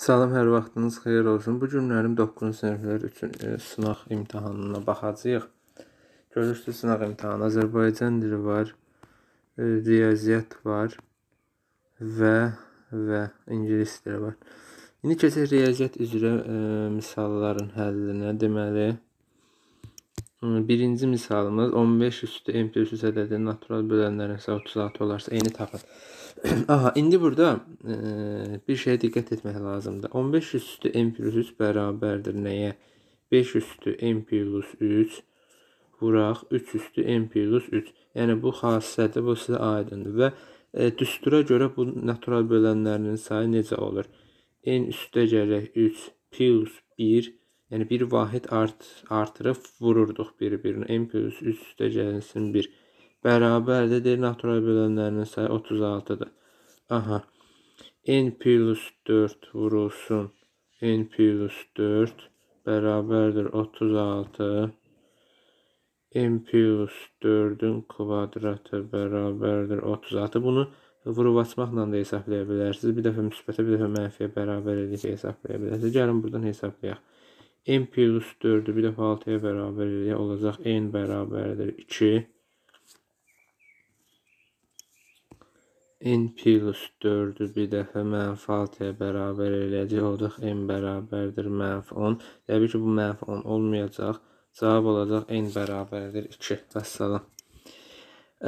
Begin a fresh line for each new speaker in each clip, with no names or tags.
Salam, hər vaxtınız xeyir olsun. Bu gün müəllim 9-cu siniflər üçün e, sınaq imtahanına baxacağıq. Görürsüz sınaq imtahanı Azərbaycan dili var, e, riyaziyyat var və və ingilis dili var. İndi keçək riyaziyyat üzrə e, misalların həllinə. Deməli, e, birinci misalımız 15 üstü m+3 ədədinin natural bölənlərin isə 36 olarsa eyni tapın. Aha, indi burada e, bir şeyə diqqət etmək lazımdır. 15 üstü n plus 3 bərabərdir nəyə? 5 üstü n plus 3 vuraq 3 üstü n plus 3. Yəni bu xassəti bu sizə aydındır və e, düstura görə bu natural bölənlərinin sayı necə olur? n üstə gələk 3 plus 1 Yəni bir vahid art artırıb vururduq bir-birinə. n plus 3 üstə gəlsin 1 bərabərdir. Deyir natural bölənlərinin sayı 36-dır. Aha. N plus 4 vurulsun. N plus 4 bərabərdir 36. N plus 4-ün kvadratı bərabərdir 36. Bunu vurub açmaqla da hesablaya bilərsiniz. Bir dəfə müsbətə, bir dəfə mənfiyə bərabər edib hesablaya bilərsiniz. Gəlin buradan hesablayaq. N plus 4-ü bir dəfə 6-ya bərabər edək. Olacaq N bərabərdir 2. n+4-ü bir dəfə mənfi 6-ya bərabər eləyəcək olacaq. n bərabərdir mənfi 10. Təbii ki, bu mənfi 10 olmayacaq. Cavab olacaq n bərabərdir 2. Vəssalam.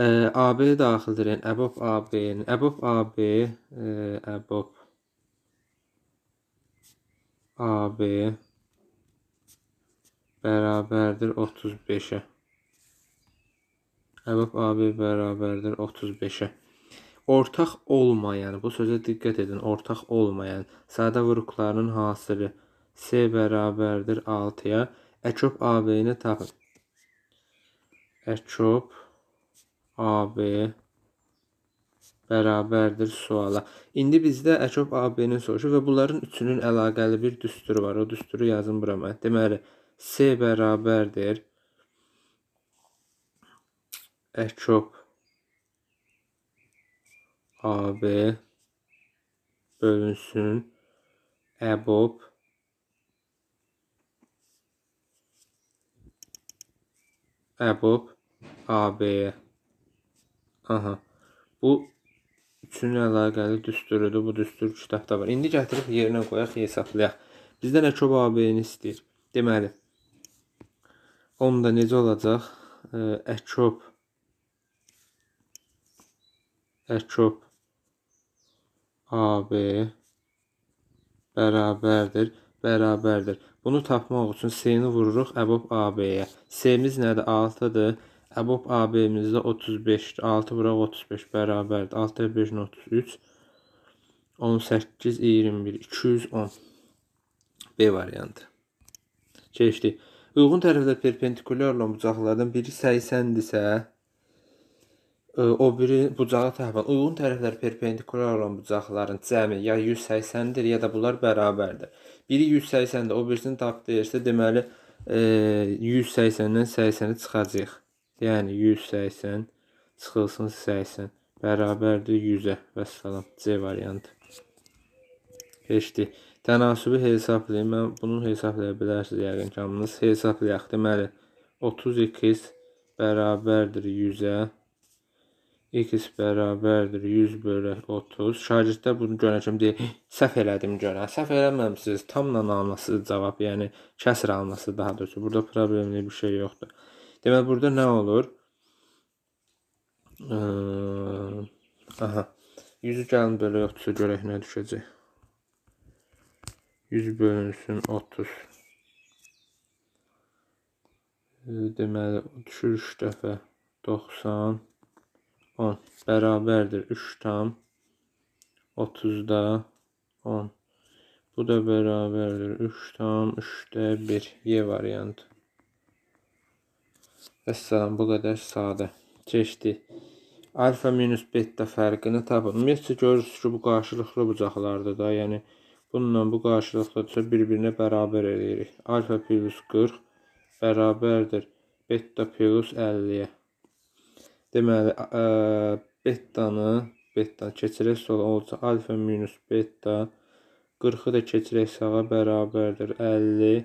E, AB daxildir. Yəni, əbob AB-nin. Yəni əbob AB, e, əbob AB bərabərdir 35-ə. Əbob AB bərabərdir 35-ə. Ortaq olmayan, bu sözə diqqət edin, ortaq olmayan sadə vuruqlarının hasılı S bərabərdir 6-ya. Əkop AB-ni tapın. Əkop AB bərabərdir suala. İndi bizdə Əkop AB-ni soruşur və bunların üçünün əlaqəli bir düsturu var. O düsturu yazın bura mən. Deməli, S bərabərdir Əkop AB bölünsün əbob e əbob e AB-yə. Aha. Bu üçün əlaqəli düsturudur. Bu düstur kitabda var. İndi gətirib yerinə qoyaq, hesablayaq. Bizdən əkob AB-ni istəyir. Deməli, onda necə olacaq? Əkob e, əkob AB bərabərdir, bərabərdir. Bunu tapmaq üçün C-ni vururuq əbob AB-yə. C-miz nədir? 6-dır. Əbob AB-miz də 35-dir. 6 vuraq 35 bərabərdir. 6 5 33 18 21 210 B variantı. Keçdik. Uyğun tərəfdə perpendikulyar olan bucaqlardan biri 80-dirsə, O biri bucağı tərəfə uyğun tərəflər perpendikulyar olan bucaqların cəmi ya 180-dir, ya da bunlar bərabərdir. Biri 180-dir, o birisini tap deyirsə, deməli 180-dən 80-i çıxacağıq. Yəni 180 çıxılsın 80 bərabərdir 100-ə və salam C variantı. Keçdi. Tənasibi hesablayın. Mən bunu hesablaya bilərsiniz yəqin ki, hamınız hesablayaq. Deməli 32 bərabərdir 100-ə x bərabərdir 100 bölək 30. Şagirddə bunu görəcəm deyə səhv elədim görə. Səhv eləməmsiniz. Tamla alması cavab, yəni kəsr alması daha doğrusu. Burada problemli bir şey yoxdur. Deməli burada nə olur? Ee, aha. 100-ü gəlin bölək 30-u görək nə düşəcək. 100 bölünsün 30. Deməli düşür 3 dəfə 90 10 bərabərdir 3 tam 30-da 10. Bu da bərabərdir 3 tam 3-də 1. Y variantı. Vəssalam bu qədər sadə. Keçdi. Alfa minus beta fərqini tapın. Ümumiyyətlə görürsünüz ki, bu qarşılıqlı bucaqlardır da. Yəni bununla bu qarşılıqlıdırsa bir-birinə bərabər eləyirik. Alfa plus 40 bərabərdir beta plus 50-yə. Deməli, ə, e, betanı beta keçirək sola olsa alfa minus beta 40-ı da keçirək sağa bərabərdir 50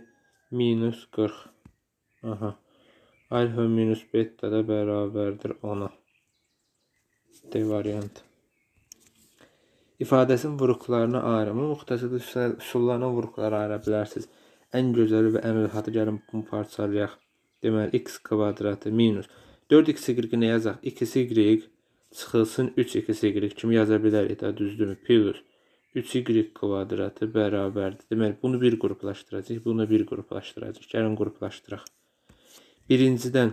minus 40. Aha. Alfa minus beta da bərabərdir 10-a. D variantı. İfadəsin vuruqlarına ayrımı müxtəsər üsullarına vuruqlar ayıra bilərsiniz. Ən gözəli və ən rahatı gəlin bunu parçalayaq. Deməli x kvadratı minus 1 4x-i nə yazaq? x-i çıxılsın 3x-i kimi yaza bilərik da e, düzdürmü? Plus 3y kvadratı bərabərdir. Deməli, bunu bir qruplaşdıracaq, bunu bir qruplaşdıracaq. Gəlin qruplaşdıraq. Birincidən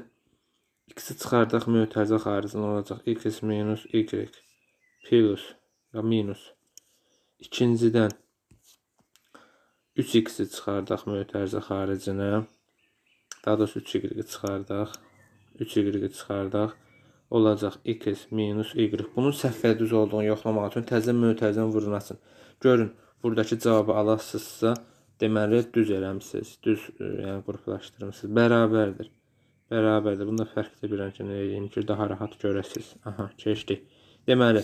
x-i çıxardaq, mötəzə xaricində olacaq. x minus y plus ya minus. İkincidən 3x-i çıxardaq mötəzə xaricinə. Daha doğrusu 3y-i çıxardaq. 3y-i çıxardaq. Olacaq x minus y. Bunun səhv və düz olduğunu yoxlamaq üçün təzə mötəzən vurunasın. Görün, buradakı cavabı alasınızsa, deməli düz eləmisiniz. Düz, yəni qruplaşdırmısınız. Bərabərdir. Bərabərdir. Bunda fərqi də bir an ki, yəni ki, daha rahat görəsiniz. Aha, keçdik. Deməli,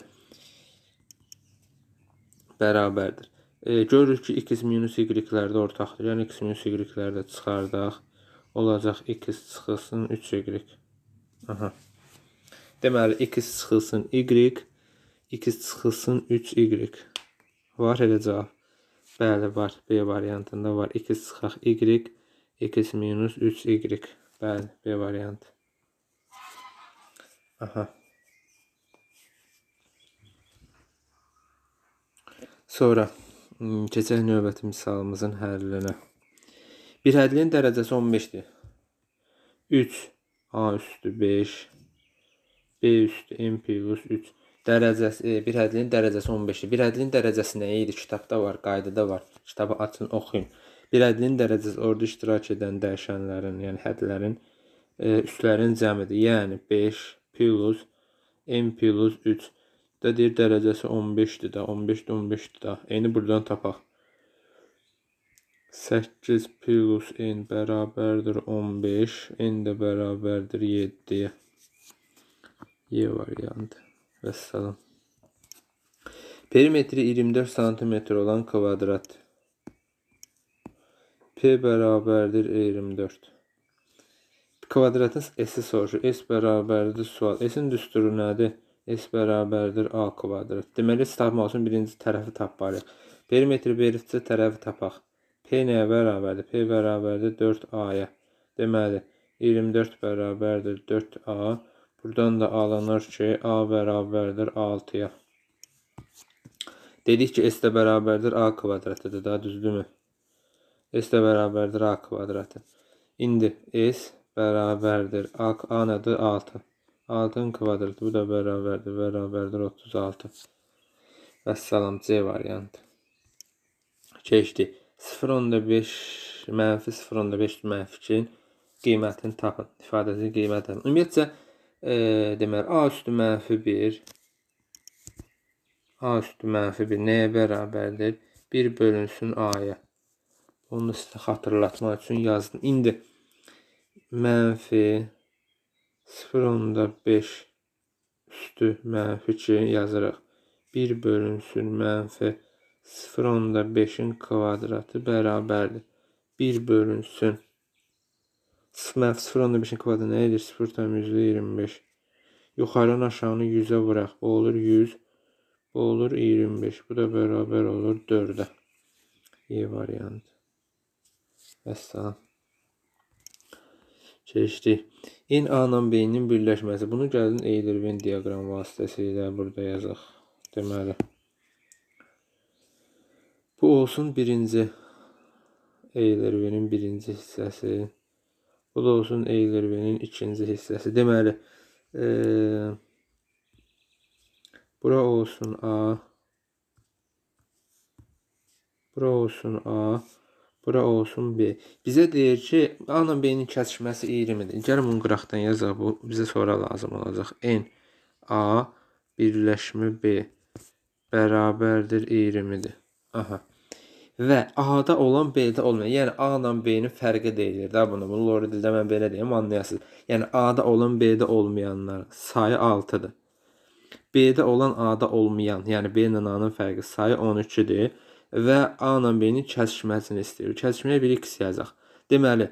bərabərdir. E, görürük ki, x minus y-lərdə ortaqdır. Yəni, x minus y-lərdə çıxardaq. Olacaq x çıxılsın 3y. Aha. Deməli, x çıxılsın y, x çıxılsın 3y. Var elə cavab. Bəli, var. B variantında var. x çıxaq y, x minus 3y. Bəli, B variantı. Aha. Sonra hmm, keçək növbəti misalımızın həllinə. Bir həllin dərəcəsi 15-dir. 3 A üstü 5 B üstü M plus 3 dərəcəsi e, bir hədlinin dərəcəsi 15-dir. Bir hədlinin dərəcəsi nə idi? Kitabda var, qaydada var. Kitabı açın, oxuyun. Bir hədlinin dərəcəsi orada iştirak edən dəyişənlərin, yəni hədlərin e, üstlərin cəmidir. Yəni 5 plus M plus 3 də deyir dərəcəsi 15-dir də, 15-də 15-dir də. Eyni burdan tapaq. 8 plus n bərabərdir 15. n də bərabərdir 7-yə. Y variantı. Vəssalam. Perimetri 24 sm olan kvadrat. P bərabərdir 24. Kvadratın S-i soruşur. S bərabərdir sual. S-in düsturu nədir? S bərabərdir A kvadrat. Deməli, tapmaq üçün birinci tərəfi tapmalıyıq. Perimetri verifcə tərəfi tapaq. P nəyə bərabərdir? P bərabərdir 4A-ya. Deməli, 24 bərabərdir 4A. Buradan da alınır ki, A bərabərdir 6-ya. Dedik ki, S də bərabərdir A kvadratıdır, da düzdürmü? S də bərabərdir A kvadratı. İndi S bərabərdir. A, A nədir? 6. 6-ın kvadratı, bu da bərabərdir, bərabərdir 36. Vəssalam, C variantı. Keçdik. 0.5 mənfi 0.5 mənfi 2 qiymətini tapın. İfadəsi qiymət tapın. Ümumiyyətcə e, deməli a üstü mənfi 1 a üstü mənfi 1 nəyə bərabərdir? 1 bölünsün a-ya. Onu sizə xatırlatmaq üçün yazdım. İndi mənfi 0.5 üstü mənfi 2 yazırıq. 1 bölünsün mənfi 2 0,5-in kvadratı bərabərdir. 1 bölünsün. Mənfi hə, 0,5-in kvadratı nə edir? 0,25. Yuxarıdan aşağını 100-ə vuraq. Bu olur 100. Bu olur 25. Bu da bərabər olur 4-ə. E variantı. Vəssalam. Keçdik. İn A ilə B-nin birləşməsi. Bunu gəlin Eylervin diaqram vasitəsilə burada yazaq. Deməli. Bu olsun birinci Eylervenin birinci hissəsi. Bu da olsun Eylervenin ikinci hissəsi. Deməli, e, bura olsun A. Bura olsun A. Bura olsun B. Bizə deyir ki, A ilə B-nin kəsişməsi 20-dir. Gəl bunu qıraqdan yazaq. Bu bizə sonra lazım olacaq. N A birləşmə B bərabərdir 20-dir. Aha və A-da olan B-də olmayan, yəni A ilə B-nin fərqi deyilir də bunu. Bunu lori dildə mən belə deyim, anlayasınız. Yəni A-da olan B-də olmayanlar sayı 6-dır. B-də olan A-da olmayan, yəni B ilə A-nın fərqi sayı 13-dür və A ilə B-nin kəsişməsini istəyir. Kəsişməyə 1 x yazacaq. Deməli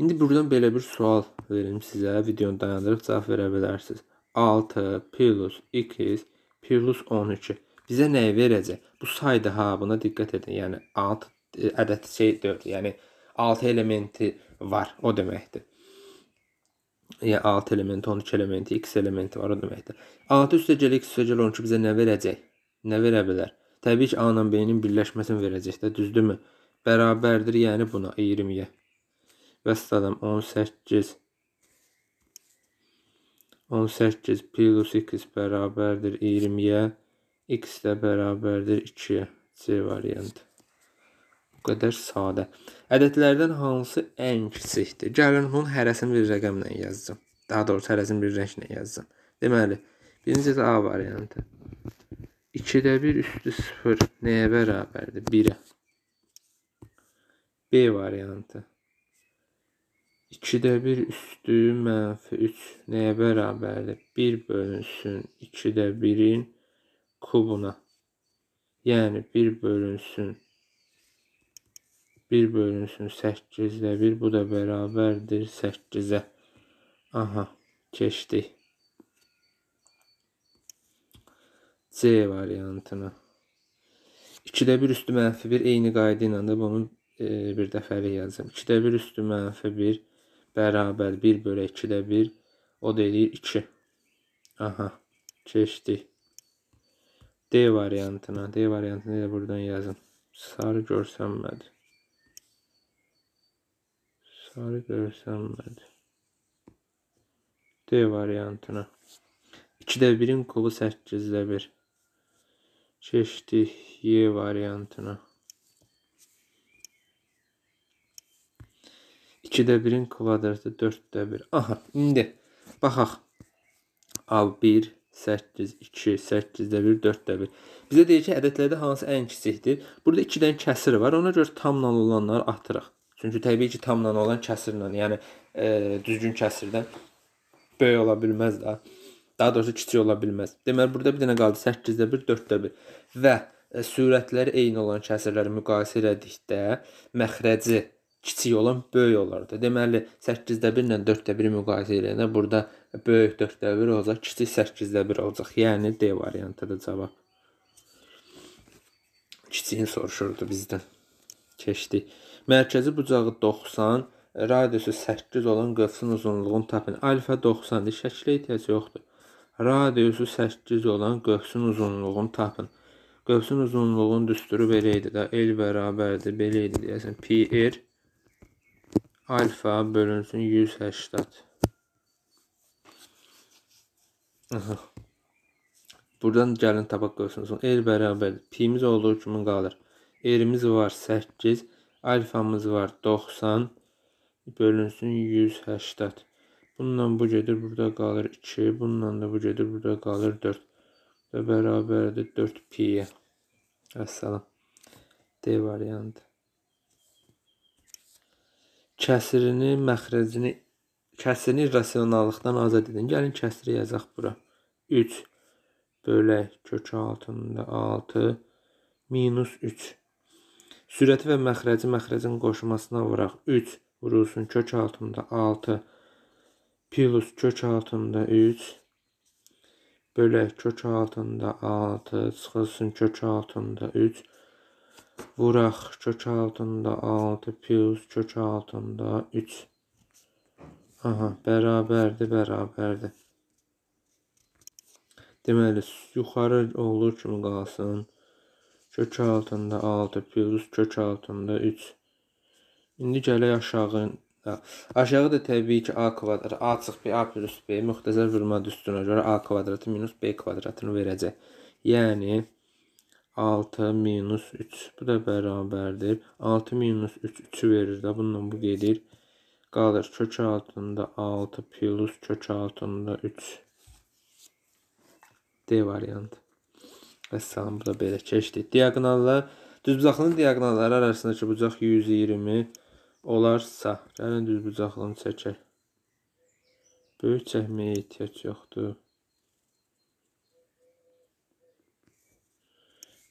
İndi buradan belə bir sual verim sizə. Videonu dayandırıb cavab verə bilərsiniz. 6 plus 2 plus 12 bizə nəyi verəcək? Bu sayda ha, buna diqqət edin. Yəni 6 e, ədəd şey 4, yəni 6 elementi var, o deməkdir. Yəni 6 elementi, 12 elementi, x elementi var, o deməkdir. 6 üstə gəl x üstə gəl 12 bizə nə verəcək? Nə verə bilər? Təbii ki, A ilə B-nin birləşməsini verəcək də, düzdürmü? Bərabərdir, yəni buna 20-yə. Vəssalam 18 18 plus 2 bərabərdir 20-yə. X də bərabərdir 2-yə. C variantı. Bu qədər sadə. Ədədlərdən hansı ən kiçikdir? Gəlin bunun hərəsini bir rəqəmlə yazacağam. Daha doğrusu hərəsini bir rənglə yazacağam. Deməli, birinci də A variantı. 2-də 1 üstü 0 nəyə bərabərdir? 1-ə. B variantı. 2-də 1 üstü mənfi 3 nəyə bərabərdir? 1 bölünsün 2-də 1-in 1 kubuna yəni 1 bölünsün 1 bölünsün 8 ilə 1 bu da bərabərdir 8-ə. Aha, keçdik. C variantına. 2-də 1 üstü mənfi 1 eyni qayda ilə də bunu e, bir dəfəlik yazım. 2-də 1 üstü mənfi 1 bərabər 1 bölü 2-də 1 o da eləyir 2. Aha, keçdik. D variantına, D variantını da buradan yazın. Sarı görsənmədi. Sarı görsənmədi. D variantına. 2-də 1-in kubu 8-də 1. Keçdik Y variantına. 2-də 1-in kvadratı 4-də 1. Aha, indi baxaq. Al 1 8, 2, 8 də 1, 4 də 1. Bizə deyir ki, ədədlərdə hansı ən kiçikdir? Burada 2-dən kəsir var. Ona görə tamla olanları atırıq. Çünki təbii ki, tamla olan kəsirlə, yəni e, düzgün kəsirdən böyük ola bilməz də. Daha doğrusu kiçik ola bilməz. Deməli burada bir dənə qaldı 8-də 1, 4-də 1 və e, sürətləri eyni olan kəsirləri müqayisə elədikdə məxrəci kiçik olan böyük olar da. Deməli 8-də 1 ilə 4-də 1-i müqayisə eləyəndə burada böyük 4-də 1 olacaq, kiçik 8-də 1 olacaq. Yəni D variantıdır cavab. Kiçiyin soruşurdu bizdən. Keçdik. Mərkəzi bucağı 90, radiusu 8 olan qövsün uzunluğunu tapın. Alfa 90-dir. Şəklə ehtiyac yoxdur. Radiusu 8 olan qövsün uzunluğunu tapın. Qövsün uzunluğunun düsturu belə idi də. L bərabərdir, belə idi deyəsən. Pi r alfa bölünsün 180. Aha. Buradan gəlin tabaq qoysunuz. R bərabər pimiz olduğu kimi qalır. R-imiz var 8, alfamız var 90 bölünsün 180. Bununla bu gedir, burada qalır 2. Bununla da bu gedir, burada qalır 4. Və bərabərdir 4 pi-yə. Əssalam. D variantı. Kəsirini, məxrəcini, kəsirini rasionallıqdan azad edin. Gəlin kəsiri yazaq bura. 3 bölək kökü altında 6 minus 3. Sürəti və məxrəci məxrəcin qoşmasına vuraq. 3 vurulsun kök altında 6 plus kök altında 3 bölək kök altında 6 çıxılsın kök altında 3 vuraq kök altında 6 plus kök altında 3. Aha, bərabərdir, bərabərdir. Deməli, yuxarı olduğu kimi qalsın. Kök altında 6 plus kök altında 3. İndi gələk aşağı. Aşağıda təbii ki, a kvadrat, a çıx b, a plus b müxtəsər vurma düsturuna görə a kvadratı minus b kvadratını verəcək. Yəni, 6 minus 3. Bu da bərabərdir. 6 minus 3, 3-ü verir də. Bununla bu gedir. Qalır kök altında 6 plus kök altında 3. D variantı. Vəssalam, bu da belə keçdi. Diagonallar, düzbucaqlının diagonalları arasındakı bucaq 120 olarsa, gəlin yəni düzbucaqlını çəkək. Böyük çəkməyə ehtiyac yoxdur.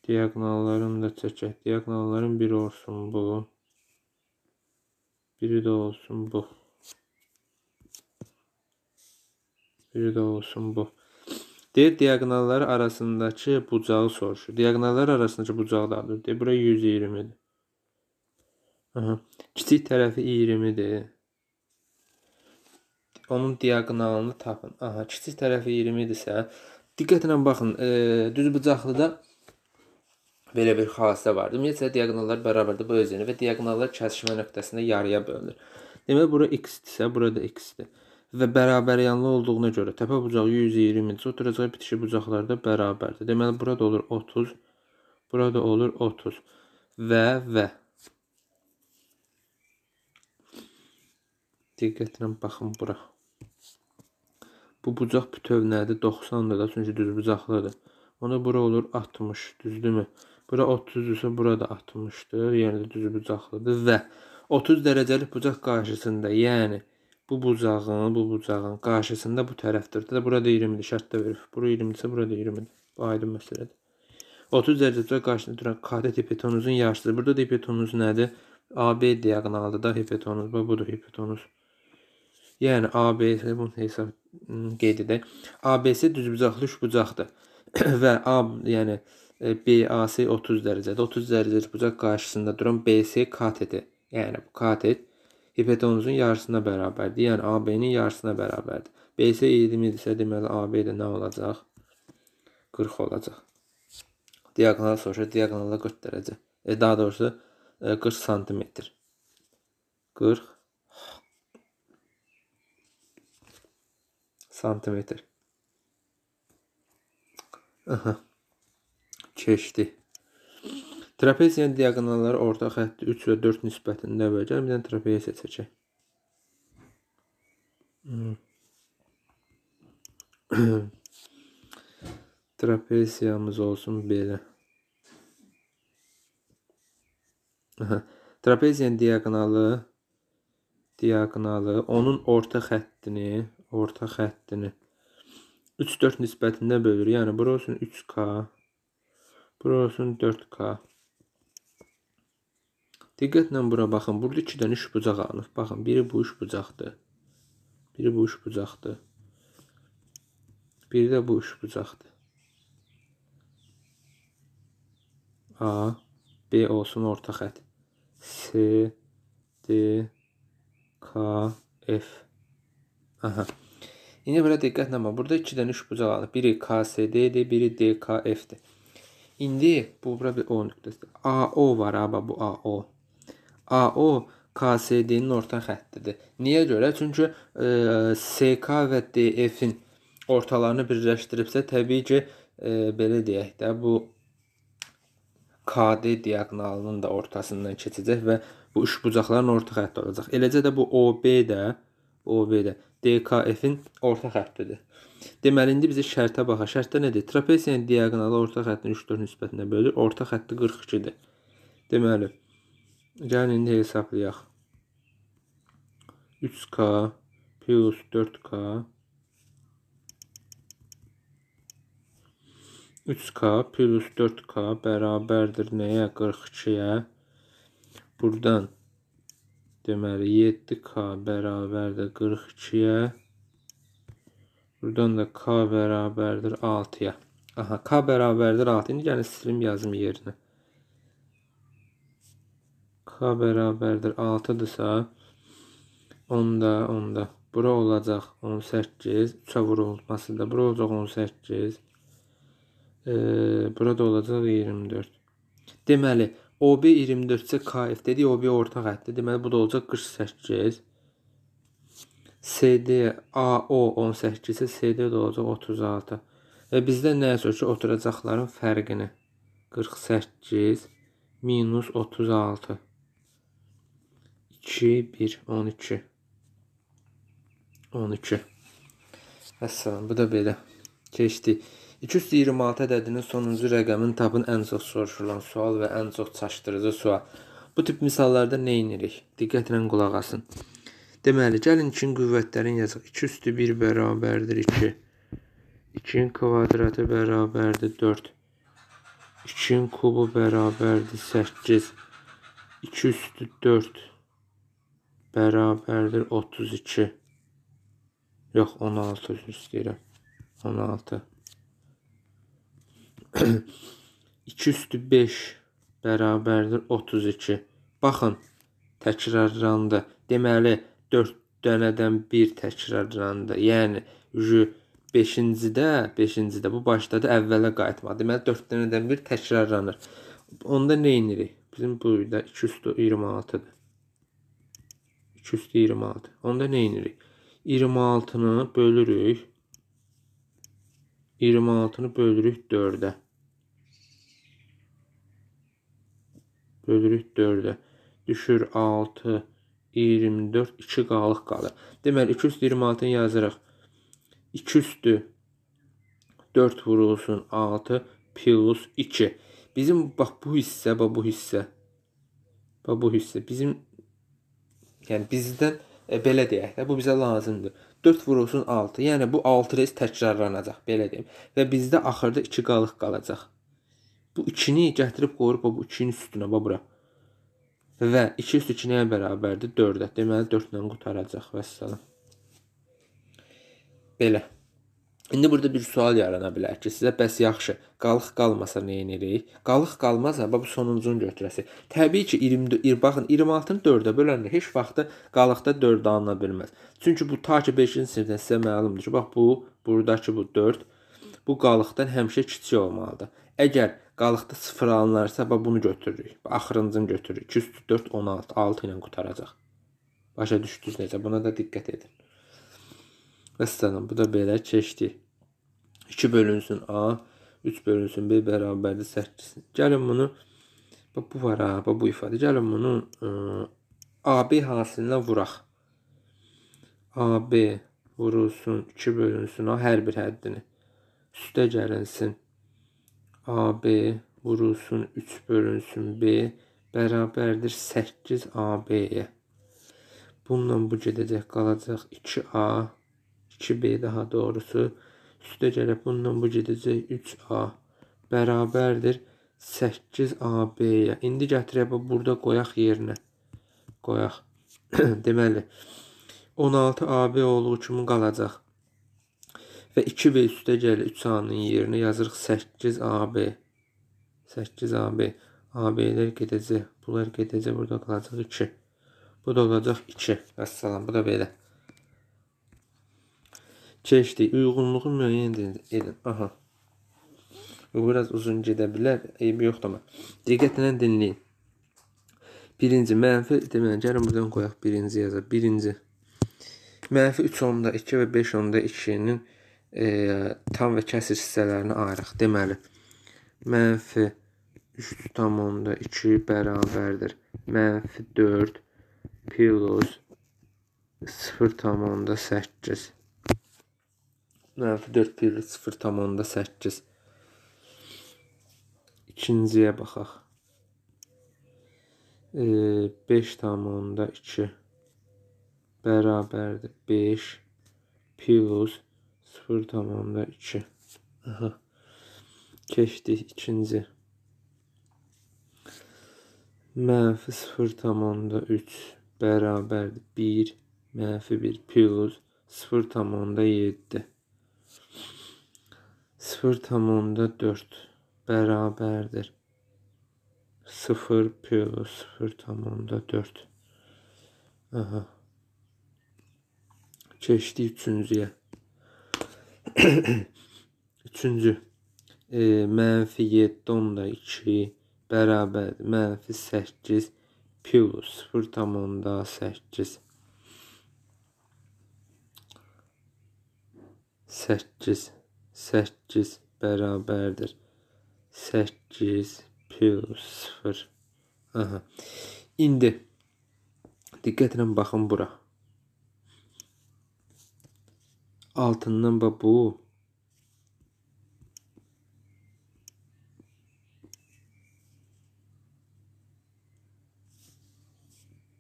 Diagonallarını da çəkək. Diagonalların biri olsun bu. Biri də olsun bu. Biri də olsun bu. D diaqonalları arasındakı bucağı soruşur. Diaqonallar arasındakı bucaq da alır. D bura 120-dir. Aha. Kiçik tərəfi 20-dir. Onun diaqonalını tapın. Aha, kiçik tərəfi 20-dirsə, diqqətlə baxın, e, düz bucaqlıda belə bir xahisə var. Ümumiyyətlə diaqonallar bərabərdir bu özünü və diaqonallar kəsişmə nöqtəsində yarıya bölünür. Deməli bura x-dirsə, burada x-dir və bərabəryanlı olduğuna görə təpə bucağı 120-ci oturacağı bitişi bucaqlarda bərabərdir. Deməli burada olur 30, burada olur 30 və və diqqətlə baxın bura. Bu bucaq bütövnədir, 90-dır da, çünki düz bucaqlıdır. Ona bura olur 60, düzdürmü? Bura 30-dürsə, bura da 60-dır, yəni düz bucaqlıdır və 30 dərəcəlik bucaq qarşısında, yəni bu bucağın, bu bucağın qarşısında bu tərəfdir. Də burada 20-dir, şərt də verir. Bura 20-dirsə, burada 20-dir. Bu aydın məsələdir. 30 dərəcədə qarşısında duran katet hipotenuzun yarısıdır. Burada da hipotenuz nədir? AB diaqonalıdır da hipotenuz. Bu budur hipotenuz. Yəni ABC bunun hesab qeyd edək. ABC düzbucaqlı üçbucaqdır və A, yəni e, BAC 30 dərəcədə. 30 dərəcəlik bucaq qarşısında duran BC katetdir. Yəni bu katet hipotenuzun yarısına bərabərdir. Yəni AB-nin yarısına bərabərdir. BC 20 isə deməli AB də nə olacaq? 40 olacaq. Diaqonal soruşur. Diaqonalda 40 dərəcə. E, daha doğrusu 40 sm. 40 santimetr. Aha. Keçdi. Trapeziyanın diaqonalları orta xətti 3 və 4 nisbətində böləcəm. Bir dənə trapeziya seçəcək. Hmm. trapeziyamız olsun belə. Aha. Trapeziyanın diaqonalı diaqonalı onun orta xəttini, orta xəttini 3-4 nisbətində bölür. Yəni bura olsun 3K, bura olsun 4K. Diqqətlə bura baxın. Burada 2 dənə üç bucaq alınıb. Baxın, biri bu üç bucaqdır. Biri bu üç bucaqdır. Biri də bu üç bucaqdır. A, B olsun orta xətt. S, D, K, F. Aha. İndi belə diqqətlə bax. Burada 2 dənə üç bucaq alınıb. Biri KSD-dir, biri DKF-dir. İndi bu bura bir O nöqtəsidir. AO var ha, bu AO. AO KSD-nin orta xəttidir. Niyə görə? Çünki ə, e, SK və DF-in ortalarını birləşdiribsə, təbii ki, ə, e, belə deyək də, bu KD diaqonalının da ortasından keçəcək və bu üçbucaqların orta xətti olacaq. Eləcə də bu OB də OB də DKF-in orta xəttidir. Deməli indi bizə şərtə baxaq. Şərtdə nədir? Trapeziyanın diaqonalı orta xəttin 3-4 nisbətində bölür. Orta xətti 42-dir. Deməli Gəlin indi hesablayaq. 3K plus 4K 3K plus 4K bərabərdir nəyə? 42-yə. Buradan deməli 7K bərabərdir 42-yə. Buradan da K bərabərdir 6-ya. Aha, K bərabərdir 6. İndi gəlin stream yazım yerinə. K bərabərdir 6-dırsa, onda, onda bura olacaq 18, 3-ə vurulması da bura olacaq 18, e, bura da olacaq 24. Deməli, OB 24-sə KF dedik, OB ortaq xəttdir. Deməli, bu da olacaq 48. CD AO 18 isə CD də olacaq 36. Və bizdə nə üçün ki, oturacaqların fərqini 48 minus 36. 2, 1, 12. 12. Əssalam, bu da belə. Keçdi. 226 ədədinin sonuncu rəqəmini tapın ən çox soruşulan sual və ən çox çaşdırıcı sual. Bu tip misallarda nə edirik? Diqqətlə qulaq asın. Deməli, gəlin 2-nin qüvvətlərini yazaq. 2 üstü 1 bərabərdir 2. 2-nin kvadratı bərabərdir 4. 2-nin kubu bərabərdir 8. 2 üstü 4 bərabərdir 32. Yox, 16 üzr istəyirəm. 16. 2 üstü 5 bərabərdir 32. Baxın, təkrarlandı. Deməli, 4 dənədən 1 təkrarlandı. Yəni, 5-cidə, 5-cidə bu başladı, əvvələ qayıtmadı. Deməli, 4 dənədən 1 təkrarlanır. Onda nə edirik? Bizim bu da 2 üstü 26-dır. 2 üstü 26. Onda nə edirik? 26-nı bölürük. 26-nı bölürük 4-ə. Bölürük 4-ə. Düşür 6, 24, 2 qalıq qalır. Deməli, 2 üstü 26-nı yazırıq. 2 üstü 4 vurulsun 6 plus 2. Bizim bax bu hissə, bax bu hissə. Bax bu hissə. Bizim Yəni bizdən e, belə deyək də, bu bizə lazımdır. 4 vurulsun 6. Yəni bu 6 reys təkrarlanacaq, belə deyim. Və bizdə axırda 2 qalıq qalacaq. Bu 2-ni gətirib qoyuruq bu 2-nin üstünə, bax bura. Və 2 üst 2 nəyə bərabərdir? 4-ə. Deməli 4 ilə qutaracaq. Vəssalam. Belə. İndi burada bir sual yarana bilər ki, sizə bəs yaxşı, qalıq qalmasa nə edirik? Qalıq qalmasa hə, bax bu sonuncunu götürəsiz. Təbii ki, 20 ir, baxın 26-nı 4-ə böləndə heç vaxtı qalıqda 4 alına bilməz. Çünki bu ta ki 5-ci sinifdə sizə məlumdur ki, bax bu burdakı bu 4 bu qalıqdan həmişə kiçik olmalıdır. Əgər qalıqda 0 alınarsa, bax bunu götürürük. Axırıncını götürürük. 2 4 16 6 ilə qutaracaq. Başa düşdünüz necə? Buna da diqqət edin. Məsələn, bu da belə keçdi. 2 bölünsün A, 3 bölünsün B bərabərdir 8. Gəlin bunu bax bu var ha, bax bu ifadə. Gəlin bunu ə, e, AB hasilinə vuraq. AB vurulsun 2 bölünsün A hər bir həddini. Üstə gəlinsin. AB vurulsun 3 bölünsün B bərabərdir 8 AB-yə. Bununla bu gedəcək qalacaq 2A 2B daha doğrusu üstə gəlib bununla bu gedəcək 3A bərabərdir 8AB-yə. İndi gətirək bu burada qoyaq yerinə. Qoyaq. Deməli 16AB olduğu kimi qalacaq. Və 2B üstə gəlir 3A-nın yerinə yazırıq 8AB. 8AB. AB-lər gedəcək. Bunlar gedəcək. Burada qalacaq 2. Bu da olacaq 2. Vəssalam. Bu da belə. Keçdik. Uyğunluğu müəyyən edin. Aha. Bu biraz uzun gedə bilər. Eybi yoxdur amma. Diqqətlə dinləyin. Birinci mənfi deməli gəlin buradan qoyaq birinci yazaq. Birinci. Mənfi 3 onda 2 və 5 onda 2-nin e, tam və kəsir hissələrini ayırıq. Deməli mənfi 3 tam onda 2 bərabərdir. Mənfi 4 plus 0 tam onda 8. Mənfi 4,0,8 İkinciyə baxaq. E, 5,2 bərabərdir 5 plus 0,2 Aha. Keçdik ikinci. Mənfi 0,3 bərabərdir 1 mənfi 1 plus 0,7 0,4 bərabərdir. 0 plus 0,4 Aha. Keçdi üçüncüyə. Üçüncü. E, mənfi 7 onda 2 bərabərdir. Mənfi 8 plus 0,8 8 8 bərabərdir. 8 plus 0. Aha. İndi diqqətlə baxın bura. Altından bax bu.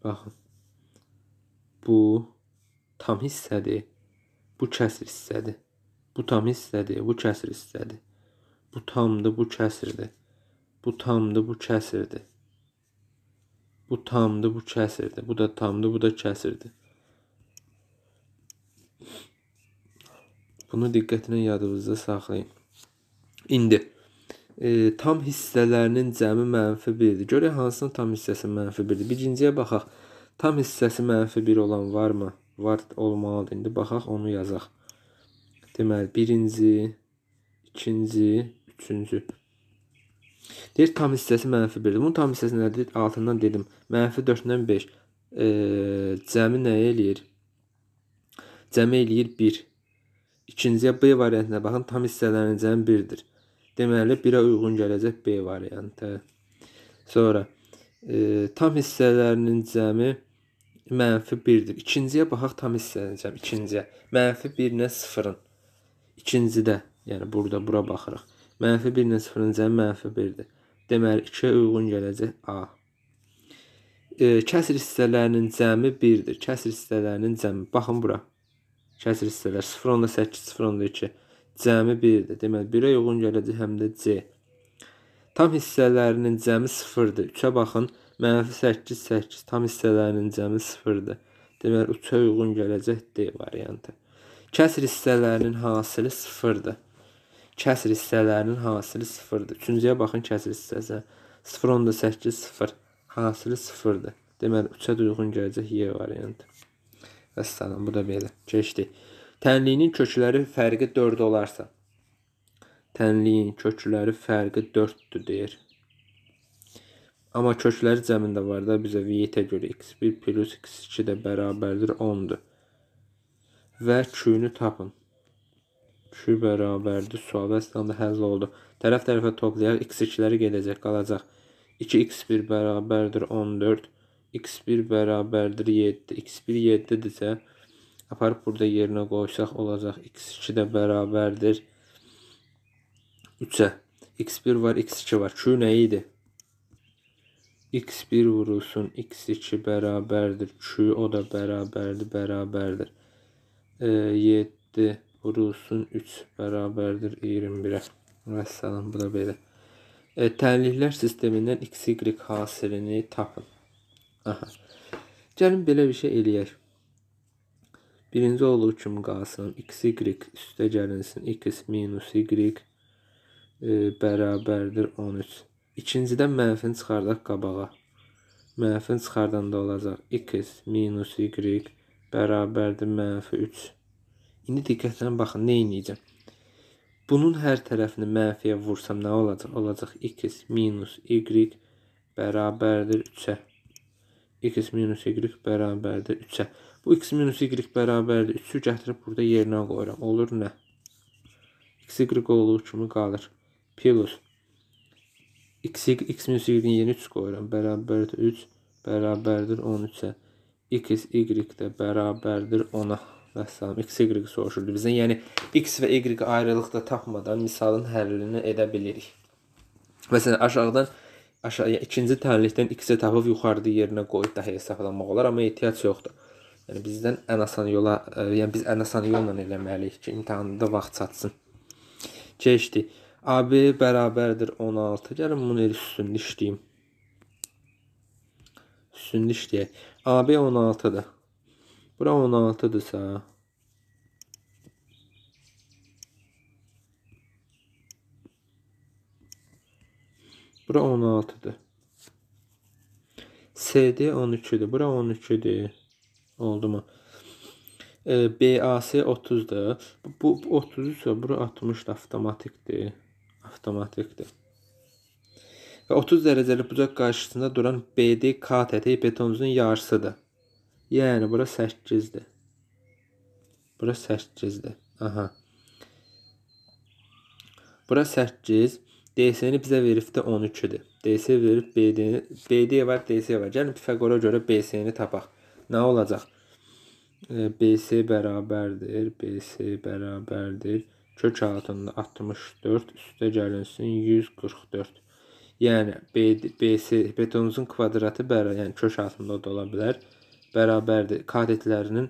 Baxın. Bu tam hissədir. Bu kəsr hissədir. Bu tam hissədir, bu kəsir hissədir. Bu tamdır, bu kəsirdir. Bu tamdır, bu kəsirdir. Bu tamdır, bu kəsirdir. Bu da tamdır, bu da kəsirdir. Bunu diqqətlə yadınızda saxlayın. İndi e, tam hissələrinin cəmi mənfi 1-dir. Görək hansının tam hissəsi mənfi 1-dir. Birinciyə baxaq. Tam hissəsi mənfi 1 olan varmı? Var olmalıdır. İndi baxaq, onu yazaq. Deməli, birinci, ikinci, üçüncü. Deyir, tam hissəsi mənfi 1-dir. Bunun tam hissəsi nədir? Altından dedim. Mənfi 4-dən 5. E, cəmi nə eləyir? Cəmi eləyir 1. İkinciyə B variantına baxın. Tam hissələrin cəmi 1-dir. Deməli, 1-ə uyğun gələcək B variantı. Sonra, e, tam hissələrinin cəmi mənfi 1-dir. İkinciyə baxaq tam hissələrin cəmi. İkinciyə. Mənfi 1-nə 0-ın. İkincidə, yəni burada bura baxırıq. Mənfi 1 ilə 0-ın cəmi mənfi 1-dir. Deməli 2-yə uyğun gələcək A. E, kəsr hissələrinin cəmi 1-dir. Kəsr hissələrinin cəmi. Baxın bura. Kəsr hissələr 0.8, 0.2 cəmi 1-dir. Deməli 1-ə uyğun gələcək həm də C. Tam hissələrinin cəmi 0-dır. 3-ə baxın. Mənfi 8, 8 tam hissələrinin cəmi 0-dır. Deməli 3-ə uyğun gələcək D variantı. Kəsr hissələrinin hasili sıfırdır. Kəsr hissələrinin hasili sıfırdır. Üçüncüyə baxın kəsr hissəsinə. 0.8 0 hasili sıfırdır. Deməli 3-ə uyğun gələcək Y variantı. Vəssalam, bu da belə. Keçdik. Tənliyinin kökləri fərqi 4 olarsa. Tənliyin kökləri fərqi 4-dür deyir. Amma kökləri cəmində var da bizə V-yə görə x1 plus x2 də bərabərdir 10-dur və Q-nü tapın. Q bərabərdir sual və İslamda həll oldu. Tərəf tərəfə toplayar x2-ləri gedəcək, qalacaq. 2x1 bərabərdir 14, x1 bərabərdir 7, x1 7-dirsə aparıb burada yerinə qoysaq olacaq x2 də bərabərdir 3-ə. x1 var, x2 var. Q nə idi? x1 vurulsun x2 bərabərdir Q o da bərabərdir bərabərdir 7 vurulsun 3 bərabərdir 21-ə. Vəssalam, bu da belə. E, təlihlər sistemindən XY hasirini tapın. Aha. Gəlin belə bir şey eləyək. Birinci olur kim qalsın. XY üstə gəlinsin. X minus Y e, bərabərdir 13. İkincidən mənfini çıxardaq qabağa. Mənfini çıxardanda olacaq. X minus Y bərabərdir e, bərabərdir mənfi 3. İndi diqqətlə baxın, nə edəcəm? Bunun hər tərəfini mənfiyə vursam nə olacaq? Olacaq x minus y bərabərdir 3-ə. x minus y bərabərdir 3-ə. Bu x minus y bərabərdir 3-ü gətirib burada yerinə qoyuram. Olur nə? x y olduğu kimi qalır. Plus x, y, x minus y-nin yerinə 3 qoyuram. Bərabərdir 3, bərabərdir 13-ə x y də bərabərdir ona. Vəssalam, x y soruşuldu bizdən. Yəni x və y ayrılıqda tapmadan misalın həllini edə bilirik. Məsələn, aşağıdan aşağı yəni ikinci tənlikdən x-i tapıb yuxarıda yerinə qoyub da hesablamaq olar, amma ehtiyac yoxdur. Yəni bizdən ən asan yola, ə, e, yəni biz ən asan yolla eləməliyik ki, imtahanında vaxt çatsın. Keçdi. AB bərabərdir 16. Gəlin bunu üstünlü işləyim. Üstünlü işləyək. AB 16-dır. Bura 16-dırsa Bura 16-dır. CD 12-dir. Bura 12-dir. Oldu mu? E, BAS 30-dur. Bu, bu 30-dürsə, bura 60-dır. Avtomatikdir. Avtomatikdir və 30 dərəcəlik bucaq qarşısında duran BD kat ətəyi betonumuzun yarısıdır. Yəni bura 8-dir. Bura 8-dir. Aha. Bura 8, DC-ni bizə verib də 12-dir. DC verib BD-ni, BD var, DC var. Gəlin Pifaqora görə BC-ni tapaq. Nə olacaq? BC bərabərdir, BC bərabərdir. Kök altında 64, üstə gəlinsin 144. Yəni BC betonumuzun kvadratı bərabər, yəni kök altında da ola bilər. Bərabərdir kadetlərinin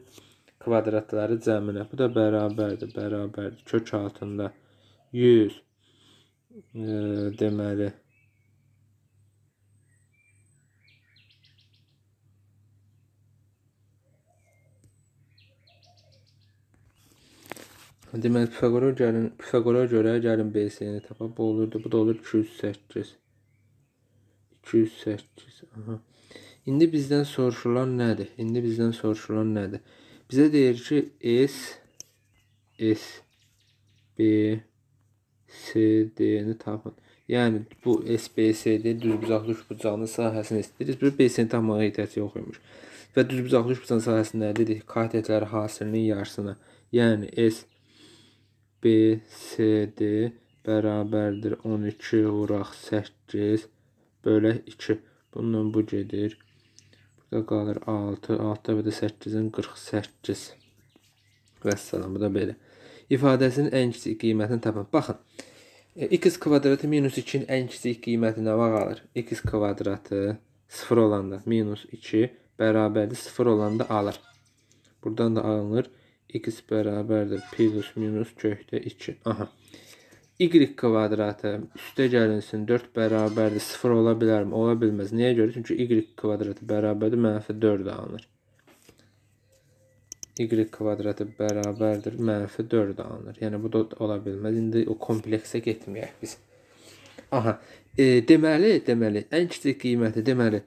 kvadratları cəminə. Bu da bərabərdir, bərabərdir kök altında 100 e, deməli Deməli Pifaqora gəlin Pifaqora görə gəlin BC-ni tapaq. Bu olurdu. Bu da olur 208. 208. Aha. İndi bizdən soruşulan nədir? İndi bizdən soruşulan nədir? Bizə deyir ki, S S B C D-ni tapın. Yəni bu S B C D düz bucaqlı üçbucağının sahəsini istəyirik. Bir B-ni tapmağa ehtiyac yox imiş. Və düz bucaqlı üçbucağın sahəsində əldə edirik katetləri hasilinin yarısına. Yəni S B C D bərabərdir 12 vuraq 8 Bölə 2. Bununla bu gedir. Burada qalır 6. 6-da bir də 8-in 48. Vəssalam, bu da belə. İfadəsinin ən kiçik qiymətini tapın. Baxın, e, x kvadratı minus 2-nin ən kiçik qiyməti nə vaxt alır? x kvadratı 0 olanda minus 2 bərabərdir 0 olanda alır. Buradan da alınır. x bərabərdir plus minus kökdə 2. Aha y kvadratı üstə gəlinsin 4 bərabərdir 0 ola bilərmi? Ola bilməz. Niyə görə? Çünki y kvadratı bərabərdir mənfi 4 alınır. y kvadratı bərabərdir mənfi 4 alınır. Yəni bu da ola bilməz. İndi o kompleksə getməyək biz. Aha. E, deməli, deməli ən kiçik qiyməti deməli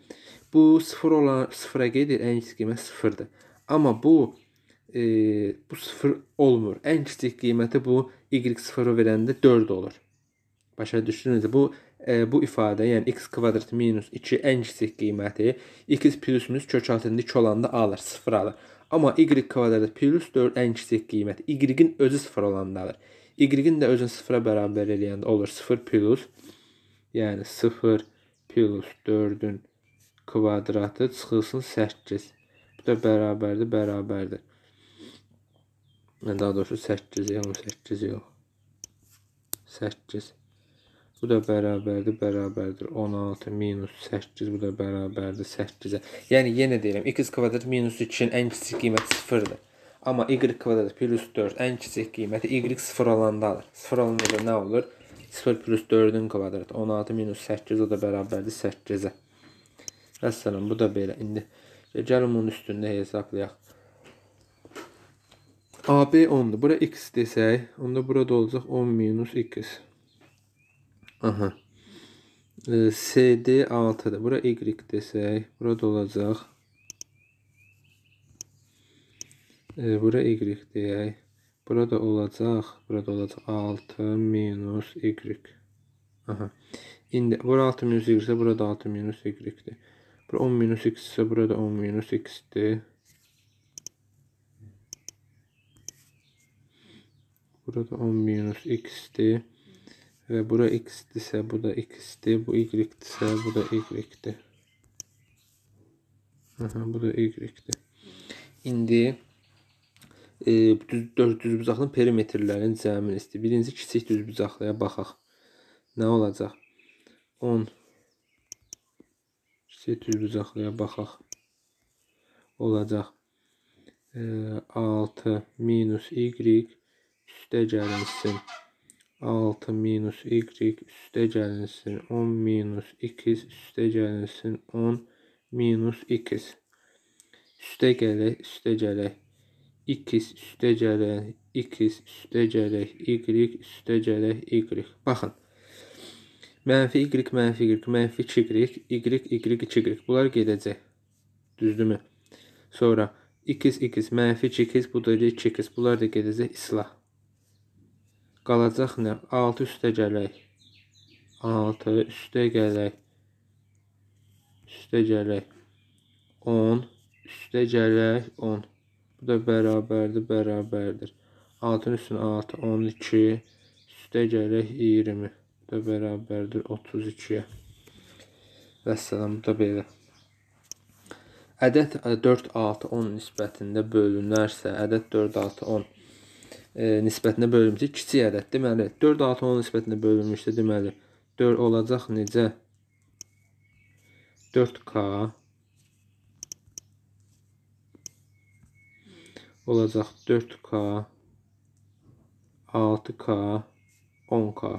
bu 0 olan 0-a gedir, ən kiçik qiymət 0-dır. Amma bu e, bu 0 olmur. Ən kiçik qiyməti bu y sıfırı verəndə 4 olur. Başa düşdünüz? Bu e, bu ifadə, yəni x kvadrat minus 2 ən kiçik qiyməti x plyusumuz kök altında 2 olanda alır, 0 alır. Amma y kvadrat plus 4 ən kiçik qiymət. Y-in özü 0 olanda alır. Y-in də özünü 0-a bərabər eləyəndə olur 0 plus. Yəni 0 plus 4-ün kvadratı çıxılsın 8. Bu da bərabərdir, bərabərdir. Nə daha doğrusu 8 yəni 8 yox. 8. Bu da bərabərdir, bərabərdir 16 minus 8, bu da bərabərdir 8-ə. Yəni yenə deyirəm, x kvadrat minus 2-nin ən kiçik qiyməti 0-dır. Amma y kvadrat plus 4 ən kiçik qiyməti y 0 olandadır. 0 olanda nə olur? 0 plus 4-ün kvadratı 16 minus 8 o da bərabərdir 8-ə. Vəssalam, bu da belə. İndi gəlin bunun üstündə hesablayaq. AB 10-dur. Bura x desək, onda burada olacaq 10 minus x. Aha. E, CD 6-dır. Bura y desək, burada olacaq. E, bura y deyək. Burada olacaq, burada olacaq 6 minus y. Aha. İndi bura 6 minus y isə burada 6 minus y-dir. Bura 10 minus x isə burada 10 minus x-dir. Burada 10 minus x-dir. Və bura x-dirsə, bu da x-dir. Bu y-dirsə, bu da y-dir. Aha, bu da y-dir. İndi e, düz, dörd düzbucaqlı perimetrlərin cəmini istəyir. Birinci kiçik düzbucaqlıya baxaq. Nə olacaq? 10 kiçik düzbucaqlıya baxaq. Olacaq e, 6 minus y üstə gəlinsin. 6 minus y üstə gəlinsin. 10 minus 2 üstə gəlinsin. 10 minus 2 üstə gələk, üstə gələk. x üstə gələk, x üstə gələk, y üstə gələk, y. Baxın. Mənfi y, mənfi y, mənfi 2y, y, y, 2y. Bunlar gedəcək. Düzdürmü? Sonra 2x, 2x, mənfi 2x, bu da 2x. Bunlar da gedəcək islah qalacaq nə? 6 üstə gələk. 6 üstə gələk. Üstə gələk. 10 üstə gələk 10. Bu da bərabərdir, bərabərdir. 6-ın üstünə 6, 12. Üstə gələk 20. Bu da bərabərdir 32-yə. Və salam, bu da belə. Ədəd 4-6-10 nisbətində bölünərsə, ədəd 4-6-10 e, nisbətinə bölünmüşdü. Kiçik ədəd deməli 4 6 10 nisbətinə bölünmüşdü. Deməli 4 olacaq necə? 4k olacaq 4k 6k 10k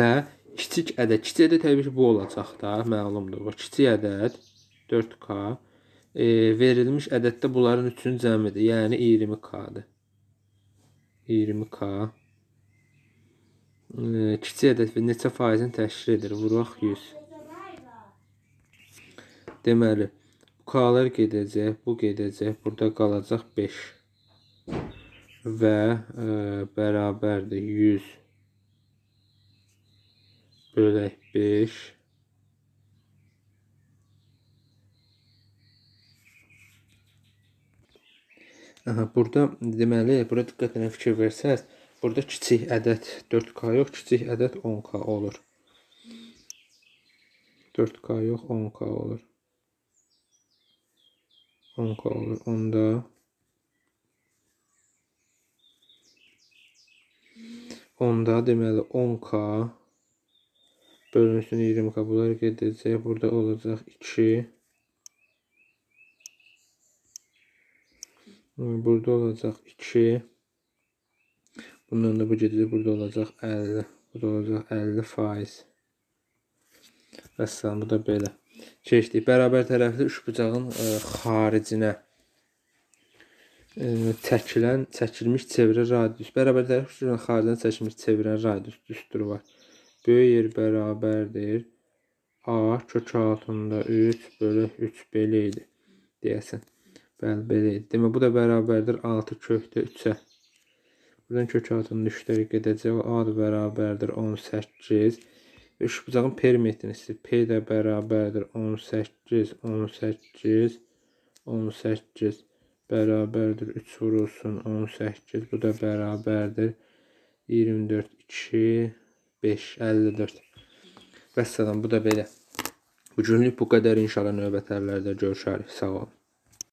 və kiçik ədəd. Kiçik ədəd təbii ki, bu olacaq da, məlumdur. Bu kiçik ədəd 4k e, verilmiş ədəddə bunların üçünün cəmidir. Yəni 20k-dır. 20K kiçik ədəd və neçə faizini təşkil edir? Vuraq 100. Deməli, bu K-lar gedəcək, bu gedəcək, burada qalacaq 5. Və ə, e, bərabərdir 100 bölək 5 Aha, burada deməli, bura diqqətlə fikir versəz, burada kiçik ədəd 4K yox, kiçik ədəd 10K olur. 4K yox, 10K olur. 10K olur. Onda Onda deməli 10K bölünsün 20K bunlar qeyd edəcək. Burada olacaq 2 Burada olacaq 2. Bundan da bu gedəcək. Burada olacaq 50. Burada olacaq 50 faiz. Vəssalam, bu da belə. Keçdik. Bərabər tərəfli üç bucağın ə, e, xaricinə ə, e, çəkilən, çəkilmiş çevrə radius. Bərabər tərəfli üç bucağın xaricinə çəkilmiş çevrə radius düsturu var. Böyük yer bərabərdir. A kök altında 3 bölü 3 belə idi deyəsən. Bəli, belə idi. Demək bu da bərabərdir 6 kökdə 3-ə. Buradan kök altının düşdəri gedəcək. A da bərabərdir 18. 3 bucağın perimetrini siz P də bərabərdir 18, 18, 18 bərabərdir 3 vurulsun 18. Bu da bərabərdir 24, 2, 5, 54. Vəssalam bu da belə. Bu günlük bu qədər inşallah növbətlərlərdə görüşərik. Sağ olun.